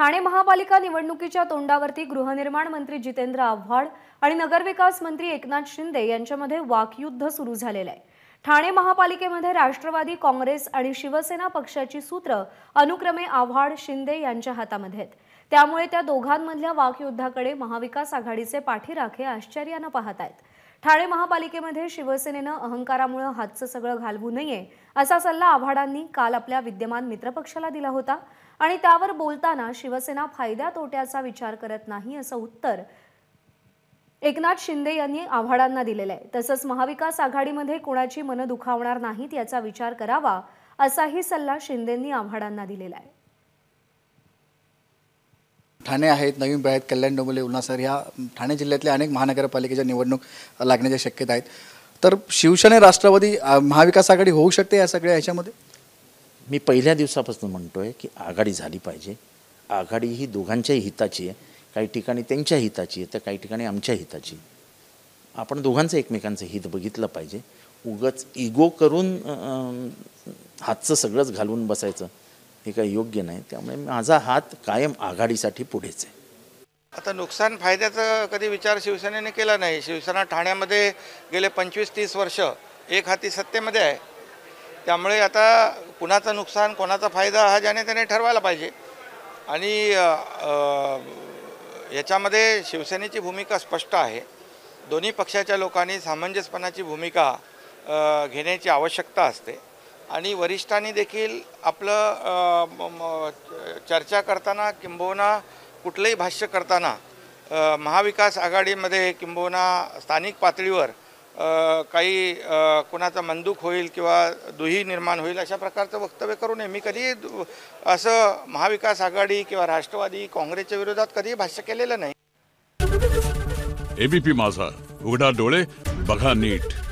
ठाणे महापालिका निवडणुकीच्या तोंडावरती गृहनिर्माण मंत्री जितेंद्र आव्हाड आणि नगरविकास मंत्री एकनाथ शिंदे यांच्यामध्ये वाकयुद्ध सुरू झालेलं आहे ठाणे महापालिकेमध्ये राष्ट्रवादी काँग्रेस आणि शिवसेना पक्षाची सूत्र अनुक्रमे आव्हाड शिंदे यांच्या हातामध्ये आहेत त्यामुळे त्या दोघांमधल्या वाकयुद्धाकडे महाविकास आघाडीचे पाठीराखे आश्चर्यानं पाहत आहेत ठाणे महापालिकेमध्ये शिवसेनेनं अहंकारामुळे हातचं सगळं घालवू नये असा सल्ला आव्हाडांनी काल आपल्या विद्यमान मित्रपक्षाला दिला होता आणि त्यावर बोलताना शिवसेना फायद्या तोट्याचा विचार करत नाही असं उत्तर एकनाथ शिंदे यांनी आव्हाडांना दिलेलं आहे तसंच महाविकास आघाडीमध्ये कोणाची मनं दुखावणार नाहीत याचा विचार करावा असाही सल्ला शिंदेंनी आव्हाडांना दिलेला आहे ठाणे आहेत नवीन मुंबई आहेत कल्याण डोंबिवली उल्हासनगर ह्या ठाणे जिल्ह्यातल्या अनेक महानगरपालिकेच्या निवडणूक लागण्याच्या शक्यता आहेत तर शिवसेना राष्ट्रवादी महाविकास आघाडी होऊ शकते या सगळ्या ह्याच्यामध्ये मी पहिल्या दिवसापासून म्हणतो आहे की आघाडी झाली पाहिजे आघाडी ही दोघांच्याही हिताची आहे काही ठिकाणी त्यांच्या हिताची आहे तर काही ठिकाणी आमच्या हिताची आपण दोघांचं एकमेकांचं हित बघितलं पाहिजे उगच इगो करून हातचं सगळंच घालून बसायचं हे काही योग्य नाही त्यामुळे माझा हात कायम आघाडीसाठी पुढेच आहे आता नुकसान फायद्याचा कधी विचार शिवसेनेने केला नाही शिवसेना ठाण्यामध्ये गेले पंचवीस तीस वर्ष एक हाती सत्तेमध्ये आहे त्यामुळे आता कुणाचं नुकसान कोणाचा फायदा हा ज्याने त्याने ठरवायला पाहिजे आणि याच्यामध्ये शिवसेनेची भूमिका स्पष्ट आहे दोन्ही पक्षाच्या लोकांनी सामंजस्यपणाची भूमिका घेण्याची आवश्यकता असते आणि वरिष्ठांनी देखील आपलं चर्चा करताना किंबहुना कुठलंही भाष्य करताना महाविकास आघाडीमध्ये किंबहुना स्थानिक पातळीवर काही कोणाचा मंदूक होईल किंवा दुही निर्माण होईल अशा प्रकारचं वक्तव्य करू नये मी कधी असं महाविकास आघाडी किंवा राष्ट्रवादी काँग्रेसच्या विरोधात कधी भाष्य केलेलं नाही एबीपी माझा उघडा डोळे बघा नीट